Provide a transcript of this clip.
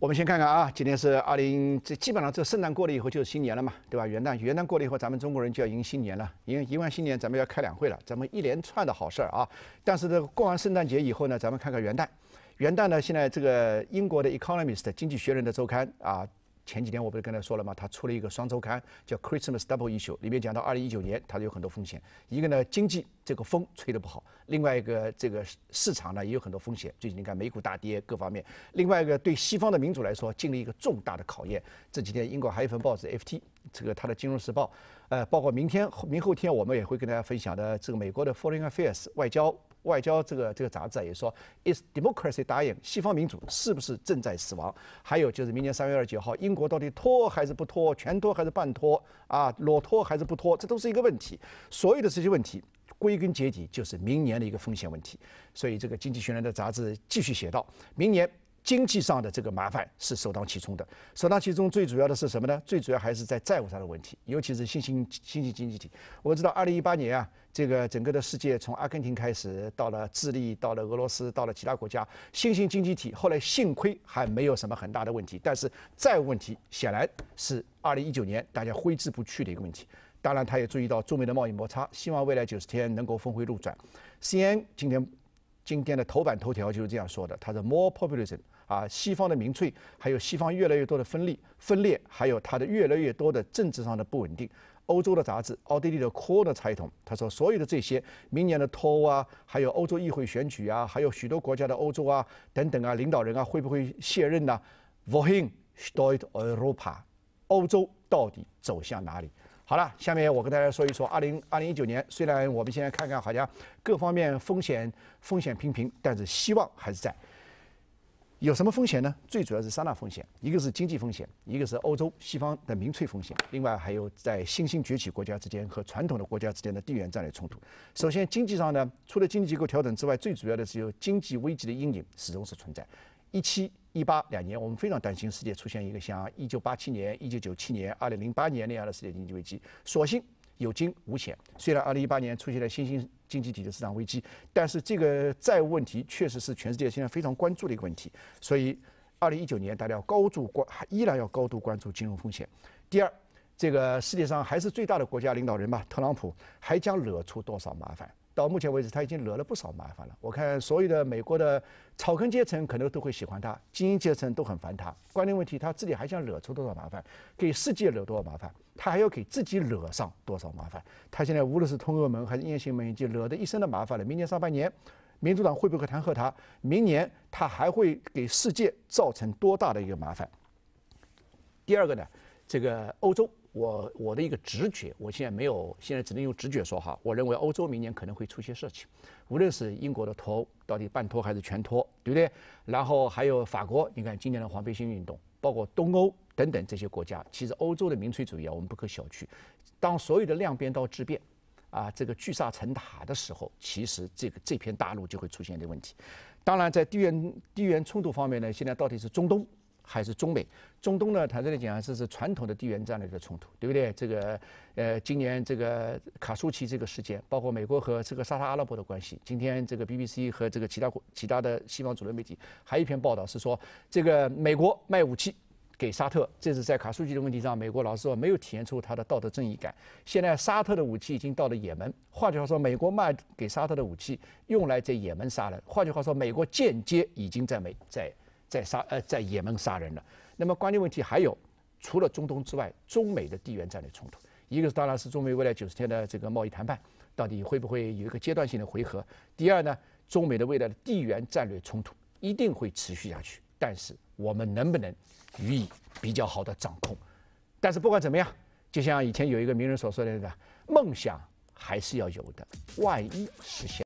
我们先看看啊，今天是二零，这基本上这圣诞过了以后就是新年了嘛，对吧？元旦元旦过了以后，咱们中国人就要迎新年了，迎迎完新年咱们要开两会了，咱们一连串的好事儿啊。但是这过完圣诞节以后呢，咱们看看元旦，元旦呢现在这个英国的《economist》经济学人的周刊啊。前几天我不是跟他说了吗？他出了一个双周刊，叫 Christmas Double Issue》，里面讲到2019年，它有很多风险。一个呢，经济这个风吹得不好；另外一个，这个市场呢也有很多风险。最近你看美股大跌，各方面。另外一个，对西方的民主来说，经历一个重大的考验。这几天英国还有一份报纸 FT，这个它的金融时报。呃，包括明天、明后天，我们也会跟大家分享的，这个美国的《Foreign Affairs》外交外交这个这个杂志也说，Is democracy dying？西方民主是不是正在死亡？还有就是明年三月二十九号，英国到底脱还是不脱，全脱还是半脱，啊，裸脱还是不脱，这都是一个问题。所有的这些问题，归根结底就是明年的一个风险问题。所以这个《经济学人》的杂志继续写到，明年。经济上的这个麻烦是首当其冲的，首当其冲最主要的是什么呢？最主要还是在债务上的问题，尤其是新兴新兴经济体。我知道，二零一八年啊，这个整个的世界从阿根廷开始，到了智利，到了俄罗斯，到了其他国家新兴经济体，后来幸亏还没有什么很大的问题，但是债务问题显然是二零一九年大家挥之不去的一个问题。当然，他也注意到中美的贸易摩擦，希望未来九十天能够峰回路转。CN 今天。今天的头版头条就是这样说的，它说 more populism 啊，西方的民粹，还有西方越来越多的分裂分裂，还有它的越来越多的政治上的不稳定。欧洲的杂志，奥地利的科的采访，他说所有的这些，明年的脱欧啊，还有欧洲议会选举啊，还有许多国家的欧洲啊，等等啊，领导人啊，会不会卸任呢 v o l h i n steht Europa，欧洲到底走向哪里？好了，下面我跟大家说一说二零二零一九年。虽然我们现在看看好像各方面风险风险平平，但是希望还是在。有什么风险呢？最主要是三大风险，一个是经济风险，一个是欧洲西方的民粹风险，另外还有在新兴崛起国家之间和传统的国家之间的地缘战略冲突。首先，经济上呢，除了经济结构调整之外，最主要的是有经济危机的阴影始终是存在。一七一八两年，我们非常担心世界出现一个像一九八七年、一九九七年、二零零八年那样的世界经济危机。所幸有惊无险。虽然二零一八年出现了新兴经济体的市场危机，但是这个债务问题确实是全世界现在非常关注的一个问题。所以，二零一九年大家要高度关，依然要高度关注金融风险。第二，这个世界上还是最大的国家领导人吧，特朗普还将惹出多少麻烦？到目前为止，他已经惹了不少麻烦了。我看所有的美国的草根阶层可能都会喜欢他，精英阶层都很烦他。关键问题，他自己还想惹出多少麻烦，给世界惹多少麻烦，他还要给自己惹上多少麻烦。他现在无论是通俄门还是艳星门，已经惹得一身的麻烦了。明年上半年，民主党会不会弹劾他？明年他还会给世界造成多大的一个麻烦？第二个呢？这个欧洲，我我的一个直觉，我现在没有，现在只能用直觉说哈。我认为欧洲明年可能会出些事情，无论是英国的脱欧到底半脱还是全脱，对不对？然后还有法国，你看今年的黄背心运动，包括东欧等等这些国家，其实欧洲的民粹主义啊，我们不可小觑。当所有的量变到质变，啊，这个聚沙成塔的时候，其实这个这片大陆就会出现的问题。当然，在地缘地缘冲突方面呢，现在到底是中东。还是中美、中东呢？坦率的讲这是传统的地缘战略的冲突，对不对？这个呃，今年这个卡舒奇这个事件，包括美国和这个沙特阿拉伯的关系。今天这个 BBC 和这个其他国、其他的西方主流媒体还有一篇报道是说，这个美国卖武器给沙特，这是在卡舒奇的问题上，美国老是说没有体现出他的道德正义感。现在沙特的武器已经到了也门，换句话说，美国卖给沙特的武器用来在也门杀人。换句话说，美国间接已经在美在。在杀呃，在也门杀人了。那么关键问题还有，除了中东之外，中美的地缘战略冲突。一个是当然是中美未来九十天的这个贸易谈判，到底会不会有一个阶段性的回合？第二呢，中美的未来的地缘战略冲突一定会持续下去，但是我们能不能予以比较好的掌控？但是不管怎么样，就像以前有一个名人所说的那个，梦想还是要有的，万一实现。